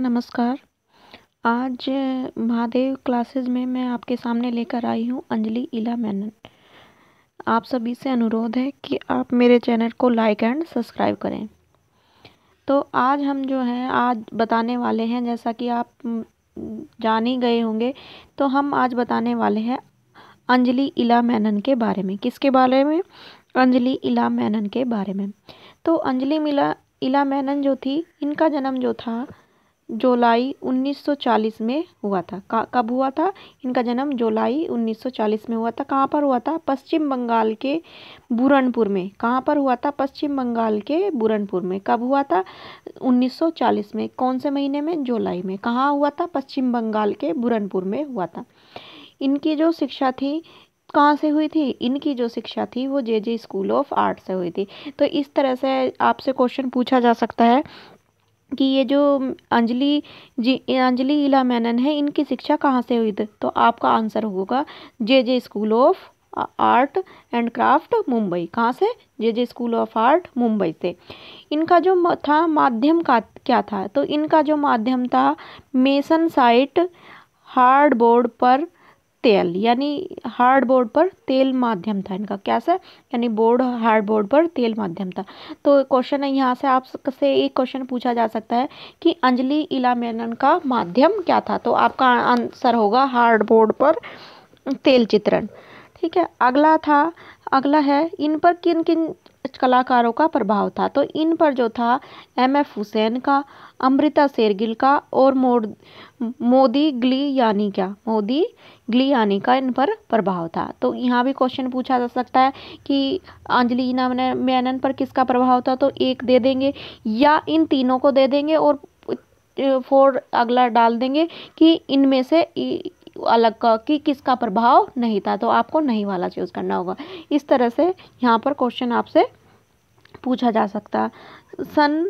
नमस्कार आज महादेव क्लासेस में मैं आपके सामने लेकर आई हूँ अंजलि इला मैनन आप सभी से अनुरोध है कि आप मेरे चैनल को लाइक एंड सब्सक्राइब करें तो आज हम जो हैं आज बताने वाले हैं जैसा कि आप जान ही गए होंगे तो हम आज बताने वाले हैं अंजलि इला मैनन के बारे में किसके बारे में अंजलि इला मैनन के बारे में तो अंजलि मिला इला मैनन जो थी इनका जन्म जो था जुलाई 1940 में हुआ था कब हुआ था इनका जन्म जुलाई 1940 में हुआ था कहाँ पर हुआ था पश्चिम बंगाल के बुरनपुर में कहाँ पर हुआ था पश्चिम बंगाल के बुरनपुर में कब हुआ था 1940 में कौन से महीने में जुलाई में कहाँ हुआ था पश्चिम बंगाल के बुरनपुर में हुआ था इनकी जो शिक्षा थी कहाँ से हुई थी इनकी जो शिक्षा थी वो J J school of art से हुई थी तो इस तरह से आपसे क्वेश्चन पूछा जा सकता है कि ये जो अंजलि जी अंजलि इला मैनन है इनकी शिक्षा कहाँ से हुई थी तो आपका आंसर होगा J J school of art and craft Mumbai कहाँ से J J school of art Mumbai से इनका जो था माध्यम का क्या था तो इनका जो माध्यम था मेसन साइट हार्ड बोर्ड पर तेल यानी हार्ड बोर्ड पर तेल माध्यम था इनका कैसा यानी बोर्ड हार्ड बोर्ड पर तेल माध्यम था तो क्वेश्चन है यहाँ से आपसे एक क्वेश्चन पूछा जा सकता है कि अंजलि इला मेनन का माध्यम क्या था तो आपका आंसर होगा हार्ड बोर्ड पर तेल चित्रण ठीक है अगला था अगला है इन पर किन किन कलाकारों का प्रभाव था तो इन पर जो था एम एफ हुसैन का अमृता शेरगिल का और मोद मोदी ग्ली यानी क्या मोदी ग्ली यानी का इन पर प्रभाव था तो यहाँ भी क्वेश्चन पूछा जा सकता है कि अंजलिना मैनन पर किसका प्रभाव था तो एक दे देंगे या इन तीनों को दे देंगे और फोर अगला डाल देंगे कि इनमें से अलग का कि किसका प्रभाव नहीं था तो आपको नहीं वाला चूज़ करना होगा इस तरह से यहाँ पर क्वेश्चन आपसे पूछा जा सकता सन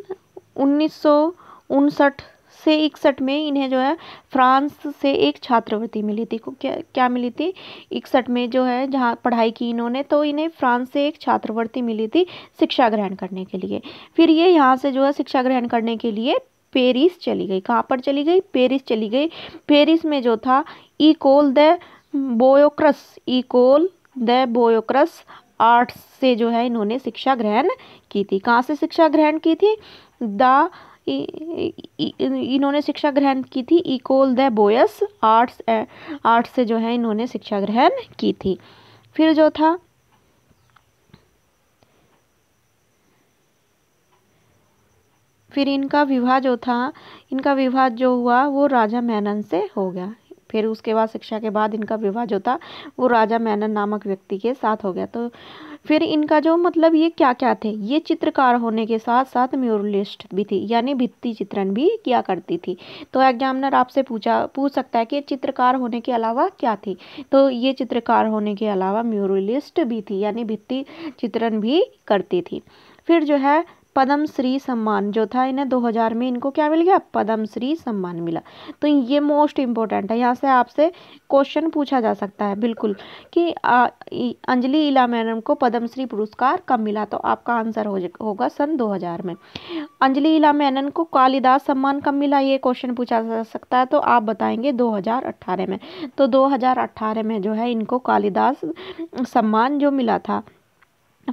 उन्नीस उनसठ से इकसठ में इन्हें जो है फ्रांस से एक छात्रवृत्ति मिली थी क्या क्या मिली थी इकसठ में जो है जहाँ पढ़ाई की इन्होंने तो इन्हें फ्रांस से एक छात्रवृत्ति मिली थी शिक्षा ग्रहण करने के लिए फिर ये यहाँ से जो है शिक्षा ग्रहण करने के लिए पेरिस चली गई कहाँ पर चली गई पेरिस चली गई पेरिस में जो था इकोल द बोयोक्रस इकोल द बोयोक्रस आर्ट्स से जो है इन्होंने शिक्षा ग्रहण की थी कहाँ से शिक्षा ग्रहण की थी द इन्होंने शिक्षा ग्रहण की थी इकोल द बोयस आर्ट्स आर्ट्स से जो है इन्होंने शिक्षा ग्रहण की थी फिर जो था फिर इनका विवाह जो था इनका विवाह जो हुआ वो राजा मैनन से हो गया फिर उसके बाद शिक्षा के बाद इनका विवाह जो था वो राजा मैनन नामक व्यक्ति के साथ हो गया तो फिर इनका जो मतलब ये क्या क्या थे ये चित्रकार होने के साथ साथ म्यूरलिस्ट भी थी यानी भित्ति चित्रण भी किया करती थी तो एग्जामिनर आपसे पूछा पूछ सकता है कि चित्रकार होने के अलावा क्या थी तो ये चित्रकार होने के अलावा म्यूरलिस्ट भी थी यानी भित्ति चित्रण भी करती थी फिर जो है पद्म श्री सम्मान जो था इन्हें 2000 में इनको क्या मिल गया पद्म श्री सम्मान मिला तो ये मोस्ट इम्पोर्टेंट है यहाँ से आपसे क्वेश्चन पूछा जा सकता है बिल्कुल कि अंजलि इला मैडम को पद्म श्री पुरस्कार कब मिला तो आपका आंसर हो होगा सन 2000 में अंजलि इला मैनन को कालिदास सम्मान कब मिला ये क्वेश्चन पूछा जा सकता है तो आप बताएंगे दो में तो दो में जो है इनको कालिदास सम्मान जो मिला था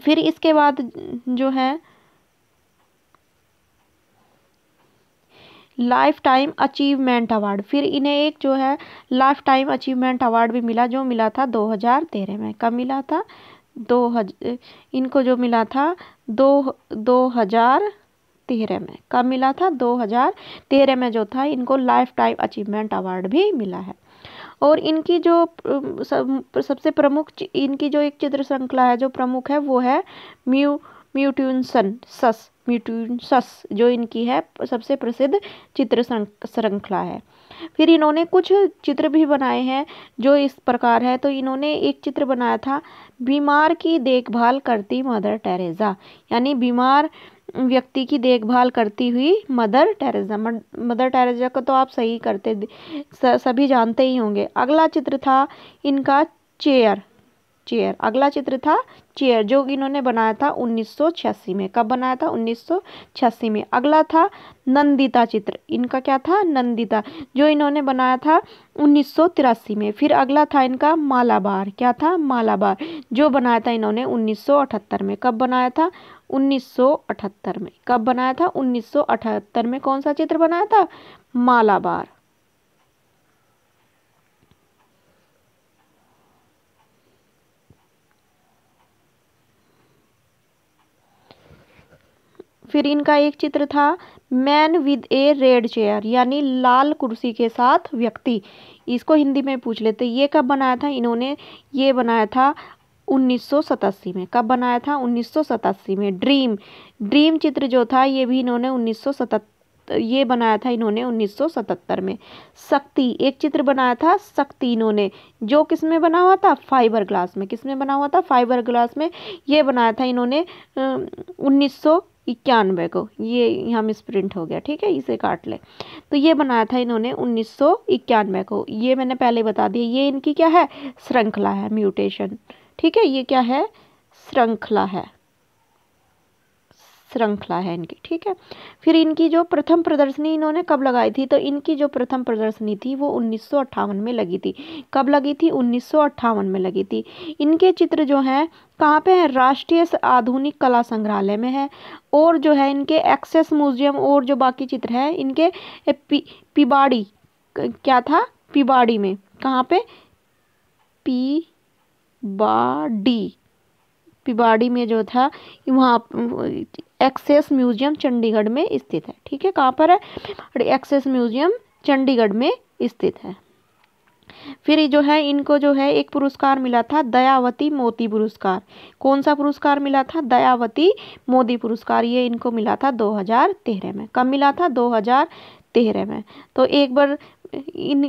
फिर इसके बाद जो है लाइफ टाइम अचीवमेंट अवार्ड फिर इन्हें एक जो है लाइफ टाइम अचीवमेंट अवार्ड भी मिला जो मिला था 2013 में कब मिला था दो हज इनको जो मिला था दो दो हज़ार तेरह में कब मिला था दो हज़ार तेरह में जो था इनको लाइफ टाइम अचीवमेंट अवार्ड भी मिला है और इनकी जो सबसे प्रमुख इनकी जो एक चित्र श्रृंखला है जो प्रमुख है वो है म्यू म्यूट्यूनसन सस म्यूटूनसस जो इनकी है सबसे प्रसिद्ध चित्र श्रृंखला है फिर इन्होंने कुछ चित्र भी बनाए हैं जो इस प्रकार है तो इन्होंने एक चित्र बनाया था बीमार की देखभाल करती मदर टेरेजा यानी बीमार व्यक्ति की देखभाल करती हुई मदर टेरेजा मदर टेरेजा को तो आप सही करते सभी जानते ही होंगे अगला चित्र था इनका चेयर चेयर अगला चित्र था चेयर जो इन्होंने बनाया था 1986 में कब बनाया था 1986 में अगला था नंदिता चित्र इनका क्या था नंदिता जो इन्होंने बनाया था उन्नीस में फिर अगला था इनका मालाबार क्या था मालाबार जो बनाया था इन्होंने 1978 में कब बनाया था 1978 में कब बनाया था 1978 में कौन सा चित्र बनाया था मालाबार फिर इनका एक चित्र था man with a red chair यानी लाल कुर्सी के साथ व्यक्ति इसको हिंदी में पूछ लेते ये कब बनाया था इन्होंने ये बनाया था उन्नीस में कब बनाया था उन्नीस में ड्रीम ड्रीम चित्र जो था ये भी इन्होंने उन्नीस ये बनाया था इन्होंने 1977 में शक्ति एक चित्र बनाया था शक्ति इन्होंने जो किस में बना हुआ था फाइबर ग्लास में किस में बना हुआ था फाइबर ग्लास में ये बनाया था इन्होंने उन्नीस इक्यानवे को ये यहाँ मिसप्रिंट हो गया ठीक है इसे काट ले तो ये बनाया था इन्होंने उन्नीस को ये मैंने पहले बता दिया ये इनकी क्या है श्रृंखला है म्यूटेशन ठीक है ये क्या है श्रृंखला है श्रृंखला है इनकी ठीक है फिर इनकी जो प्रथम प्रदर्शनी इन्होंने कब लगाई थी तो इनकी जो प्रथम प्रदर्शनी थी वो उन्नीस में लगी थी कब लगी थी उन्नीस में लगी थी इनके चित्र जो हैं कहाँ पे है राष्ट्रीय आधुनिक कला संग्रहालय में है और जो है इनके एक्सेस म्यूजियम और जो बाकी चित्र हैं इनके पी पिबाड़ी क्या था पिबाड़ी में कहाँ पे पी बाडी पिबाड़ी में जो था वहाँ एक्सेस म्यूजियम चंडीगढ़ में स्थित है ठीक है कहाँ पर है एक्सेस म्यूजियम चंडीगढ़ में स्थित है फिर जो है इनको जो है एक पुरस्कार मिला था दयावती मोती पुरस्कार कौन सा पुरस्कार मिला था दयावती मोदी पुरस्कार ये इनको मिला था 2013 में कब मिला था 2013 में तो एक बार इन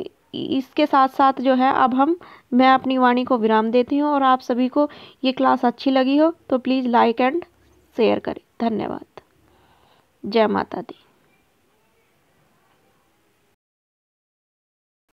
इसके साथ साथ जो है अब हम मैं अपनी वाणी को विराम देती हूँ और आप सभी को ये क्लास अच्छी लगी हो तो प्लीज़ लाइक एंड शेयर करें धन्यवाद जय माता दी